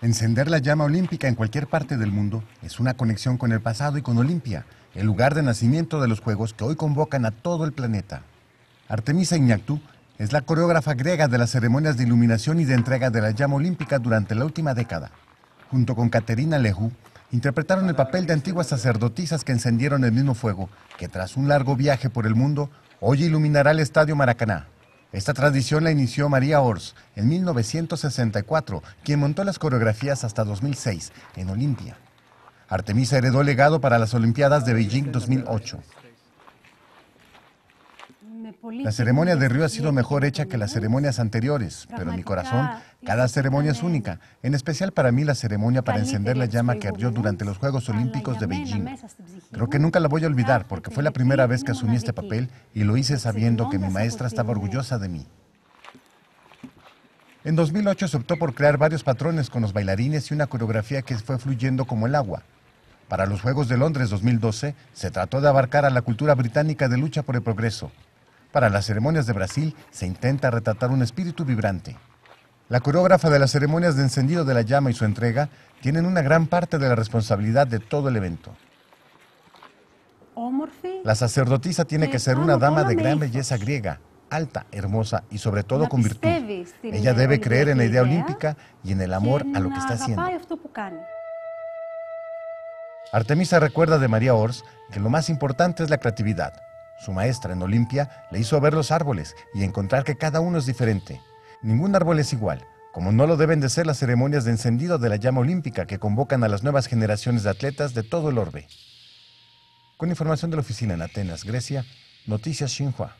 Encender la llama olímpica en cualquier parte del mundo es una conexión con el pasado y con Olimpia, el lugar de nacimiento de los Juegos que hoy convocan a todo el planeta. Artemisa Iñactu es la coreógrafa griega de las ceremonias de iluminación y de entrega de la llama olímpica durante la última década. Junto con Caterina Lehu, interpretaron el papel de antiguas sacerdotisas que encendieron el mismo fuego, que tras un largo viaje por el mundo, hoy iluminará el Estadio Maracaná. Esta tradición la inició María Ors en 1964, quien montó las coreografías hasta 2006 en Olimpia. Artemisa heredó legado para las Olimpiadas de Beijing 2008. La ceremonia de Río ha sido mejor hecha que las ceremonias anteriores, pero en mi corazón, cada ceremonia es única, en especial para mí la ceremonia para encender la llama que ardió durante los Juegos Olímpicos de Beijing. Creo que nunca la voy a olvidar porque fue la primera vez que asumí este papel y lo hice sabiendo que mi maestra estaba orgullosa de mí. En 2008 se optó por crear varios patrones con los bailarines y una coreografía que fue fluyendo como el agua. Para los Juegos de Londres 2012 se trató de abarcar a la cultura británica de lucha por el progreso. Para las ceremonias de Brasil se intenta retratar un espíritu vibrante. La coreógrafa de las ceremonias de encendido de la llama y su entrega tienen una gran parte de la responsabilidad de todo el evento. La sacerdotisa tiene que pues, ser ah, una dama de gran belleza griega, alta, hermosa y sobre todo con virtud. Ella debe creer en la idea olímpica y en el amor a lo que está haciendo. Artemisa recuerda de María Ors que lo más importante es la creatividad. Su maestra en Olimpia le hizo ver los árboles y encontrar que cada uno es diferente. Ningún árbol es igual, como no lo deben de ser las ceremonias de encendido de la llama olímpica que convocan a las nuevas generaciones de atletas de todo el orbe. Con información de la oficina en Atenas, Grecia, Noticias Xinhua.